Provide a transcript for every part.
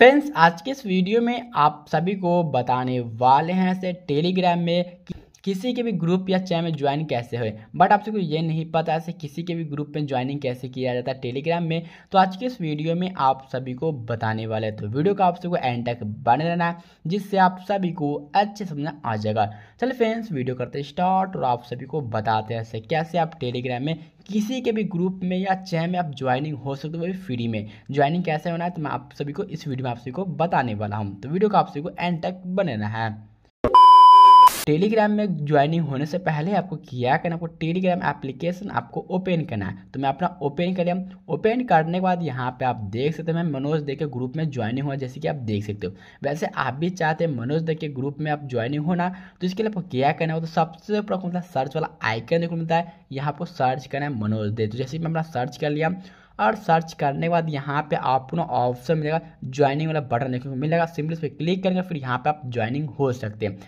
Friends आज के इस वीडियो में आप सभी को बताने वाले हैं से टेलीग्राम में किसी के भी ग्रुप या चैनल में ज्वाइन कैसे हुए बट आप सबको ये नहीं पता ऐसे किसी के भी ग्रुप में ज्वाइनिंग कैसे किया जाता है टेलीग्राम में तो आज के इस वीडियो में आप सभी को बताने वाले हैं तो वीडियो का आप सबको एंड तक बने रहना है जिससे आप सभी को अच्छे समझ आ जाएगा चलो फ्रेंड्स वीडियो करते स्टार्ट और आप सभी को बताते हैं ऐसे कैसे आप टेलीग्राम में किसी के भी ग्रुप में या चैट में आप ज्वाइनिंग हो सकते हो वो भी फ्री में ज्वाइनिंग कैसे होना है तो मैं आप सभी को इस वीडियो में आप सभी को बताने वाला हूँ तो वीडियो का आप सभी को एंड तक बने रहना है टेलीग्राम में ज्वाइनिंग होने से पहले आपको क्या करना आपको टेलीग्राम एप्लीकेशन आपको ओपन करना है तो मैं अपना ओपन कर लिया ओपन करने के बाद यहाँ पे आप देख सकते हो मैं मनोज दे के ग्रुप में ज्वाइनिंग हुआ जैसे कि आप देख सकते हो वैसे आप भी चाहते हैं मनोज दे के ग्रुप में आप ज्वाइनिंग होना तो इसके लिए आपको क्या करना हो तो सबसे ऊपर आपको मिलता है सर्च वाला आइकन देखो मिलता है यहाँ आपको सर्च करना है मनोज दे तो जैसे मैं अपना सर्च कर लिया और सर्च करने के बाद यहाँ पे आपको ना ऑप्शन मिलेगा ज्वाइनिंग वाला बटन देखने को मिलेगा सिंपली उस पर क्लिक करेंगे फिर यहाँ पे आप ज्वाइनिंग हो सकते हैं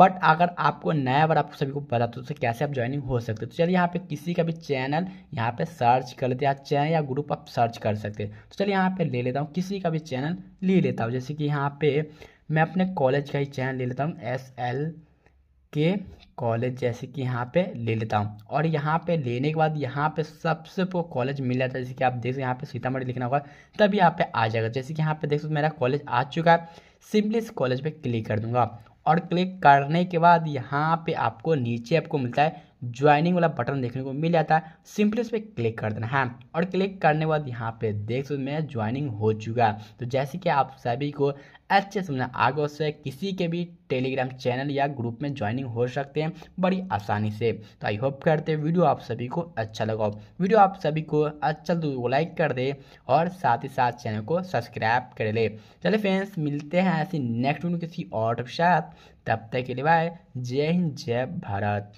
बट अगर आपको नया बार आप सभी को पता तो कैसे आप ज्वाइनिंग हो सकते हो तो चलिए यहाँ पे किसी का भी चैनल यहाँ पे सर्च कर लेते हैं चैनल या ग्रुप आप सर्च कर सकते हैं तो चलिए यहाँ पे ले लेता हूँ किसी का भी चैनल ले लेता हूँ जैसे कि यहाँ पे मैं अपने कॉलेज का ही चैनल ले लेता हूँ एस एल के कॉलेज जैसे कि यहाँ पे ले लेता हूँ और यहाँ पे लेने के बाद यहाँ पे सबसे वो कॉलेज मिल जाता है जैसे कि आप देख सकते यहाँ पे सीतामढ़ी लिखना होगा तब यहाँ पे आ जाएगा जैसे कि यहाँ पे देख सकते मेरा कॉलेज आ चुका है सिंपली इस कॉलेज पे क्लिक कर दूंगा और क्लिक करने के बाद यहाँ पे आपको नीचे आपको मिलता है ज्वाइनिंग वाला बटन देखने को मिल जाता है सिंपली उस पर क्लिक कर देना है हाँ। और क्लिक करने के बाद यहाँ पे देख सकते मैं ज्वाइनिंग हो चुका तो जैसे कि आप सभी को अच्छे समझना आगे से किसी के भी टेलीग्राम चैनल या ग्रुप में ज्वाइनिंग हो सकते हैं बड़ी आसानी से तो आई होप करते वीडियो आप सभी को अच्छा लगाओ वीडियो आप सभी को अच्छा तो लाइक कर दे और साथ ही साथ चैनल को सब्सक्राइब कर ले चले फ्रेंड्स मिलते हैं ऐसे नेक्स्ट वीडियो किसी और साथ तब तक के लिए बाय जय हिंद जय भारत